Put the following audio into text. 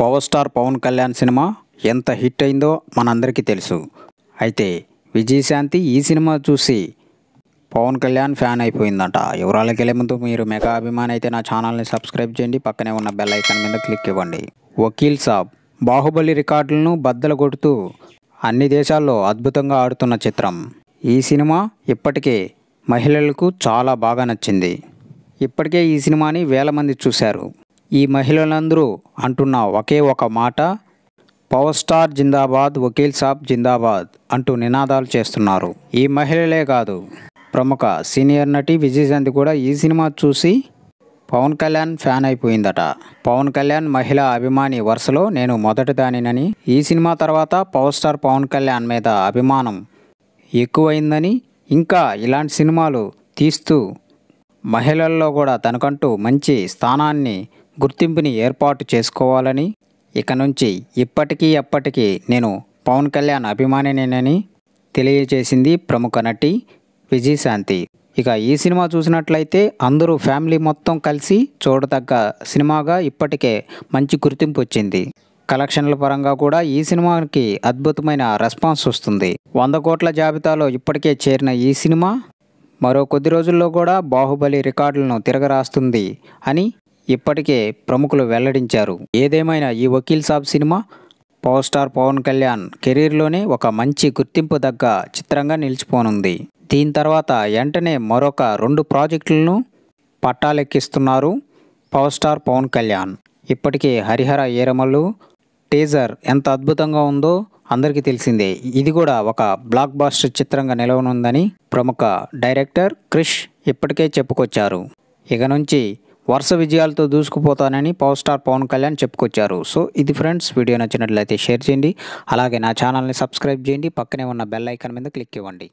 power star Pawan Kalyan cinema ఎంత hit అయిందో మనందరికీ తెలుసు అయితే విజయశాంతి ఈ సినిమా చూసి పవన్ కళ్యాణ్ ఫ్యాన్ అయిపోయిందంట ఎవరాలకి వెళ్ళే ముందు మీరు మెగా అభిమాన్ అయితే నా ఛానల్ని సబ్స్క్రైబ్ చేయండి పక్కనే ఉన్న బెల్ ఐకాన్ మీద క్లిక్ ఇవ్వండి వకీల్ సాబ్ బాహుబలి రికార్డులను బద్దలు కొడుతూ అన్ని దేశాల్లో అద్భుతంగా ఆడుతున్న చిత్రం ఈ సినిమా ఇప్పటికే మహిళలకు చాలా బాగా నచ్చింది ఇప్పటికే ఈ సినిమాని వేల మంది చూశారు ఈ మహిళలందరూ అంటున్న ఒకే ఒక మాట పవర్ స్టార్ జిందాబాద్ వకీల్ సాబ్ జిందాబాద్ అంటూ నినాదాలు చేస్తున్నారు ఈ మహిళలే కాదు ప్రముఖ సీనియర్ నటి విజయశాంతి కూడా ఈ సినిమా చూసి పవన్ కళ్యాణ్ ఫ్యాన్ అయిపోయిందట పవన్ కళ్యాణ్ మహిళా అభిమాని వరుసలో నేను మొదటి దానినని ఈ సినిమా తర్వాత పవర్ స్టార్ పవన్ కళ్యాణ్ మీద అభిమానం ఎక్కువైందని ఇంకా ఇలాంటి సినిమాలు తీస్తూ మహిళల్లో కూడా తనకంటూ మంచి స్థానాన్ని గుర్తింపుని ఏర్పాటు చేసుకోవాలని ఇక నుంచి ఇప్పటికీ అప్పటికీ నేను పవన్ కళ్యాణ్ అభిమానినేనని తెలియజేసింది ప్రముఖ నటి విజయశాంతి ఇక ఈ సినిమా చూసినట్లయితే అందరూ ఫ్యామిలీ మొత్తం కలిసి చూడదగ్గ సినిమాగా ఇప్పటికే మంచి గుర్తింపు వచ్చింది కలెక్షన్ల పరంగా కూడా ఈ సినిమాకి అద్భుతమైన రెస్పాన్స్ వస్తుంది వంద కోట్ల జాబితాలో ఇప్పటికే చేరిన ఈ సినిమా మరో కొద్ది రోజుల్లో కూడా బాహుబలి రికార్డులను తిరగరాస్తుంది అని ఇప్పటికే ప్రముఖులు వెల్లడించారు ఏదేమైనా ఈ Vakeel Saab cinema power star Pawan Kalyan కెరీర్లోనే ఒక మంచి గుర్తింపు దగ్గ చిత్రంగా నిలిచిపోనుంది దీని తర్వాత వెంటనే మరొక రెండు ప్రాజెక్టులను పట్టాలెక్కిస్తున్నారు పవర్ స్టార్ పవన్ కళ్యాణ్ ఇప్పటికే హరిహర ఏరమలు టీజర్ ఎంత అద్భుతంగా ఉందో అందరికీ తెలిసిందే ఇది కూడా ఒక బ్లాక్ బాస్టర్ చిత్రంగా నిలవనుందని ప్రముఖ డైరెక్టర్ క్రిష్ ఇప్పటికే చెప్పుకొచ్చారు ఇక నుంచి వరుస విజయాలతో దూసుకుపోతానని పవర్ స్టార్ పవన్ కళ్యాణ్ చెప్పుకొచ్చారు సో ఇది ఫ్రెండ్స్ వీడియో నచ్చినట్లయితే షేర్ చేయండి అలాగే నా ఛానల్ని సబ్స్క్రైబ్ చేయండి పక్కనే ఉన్న బెల్ ఐకాన్ మీద క్లిక్ ఇవ్వండి